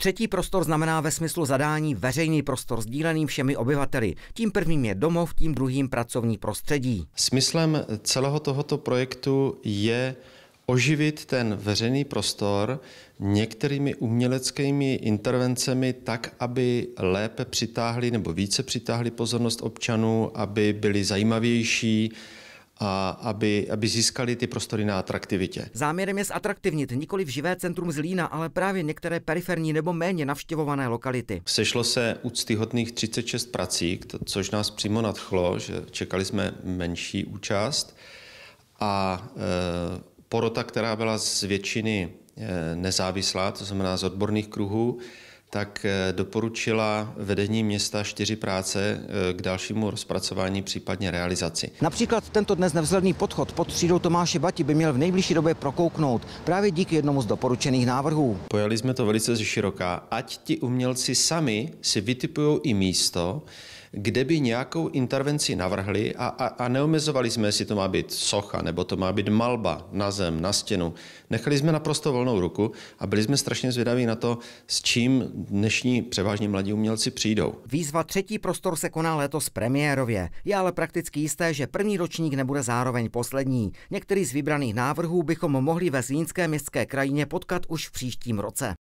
Třetí prostor znamená ve smyslu zadání veřejný prostor sdílený všemi obyvateli. Tím prvním je domov, tím druhým pracovní prostředí. Smyslem celého tohoto projektu je oživit ten veřejný prostor některými uměleckými intervencemi tak, aby lépe přitáhli nebo více přitáhli pozornost občanů, aby byli zajímavější, a aby, aby získali ty prostory na atraktivitě. Záměrem je zatraktivnit nikoli v živé centrum Zlína, ale právě některé periferní nebo méně navštěvované lokality. Sešlo se úctyhodných 36 prací, což nás přímo nadchlo, že čekali jsme menší účast a e, porota, která byla z většiny e, nezávislá, to znamená z odborných kruhů, tak eh, doporučila vedení města čtyři práce eh, k dalšímu rozpracování, případně realizaci. Například tento dnes nevzhledný podchod pod třídou Tomáše Bati by měl v nejbližší době prokouknout právě díky jednomu z doporučených návrhů. Pojali jsme to velice ze široká, ať ti umělci sami si vytipují i místo, kde by nějakou intervenci navrhli a, a, a neomezovali jsme, jestli to má být socha, nebo to má být malba na zem, na stěnu. Nechali jsme naprosto volnou ruku a byli jsme strašně zvědaví na to, s čím dnešní převážně mladí umělci přijdou. Výzva třetí prostor se koná letos premiérově. Je ale prakticky jisté, že první ročník nebude zároveň poslední. Některý z vybraných návrhů bychom mohli ve Zlínské městské krajině potkat už v příštím roce.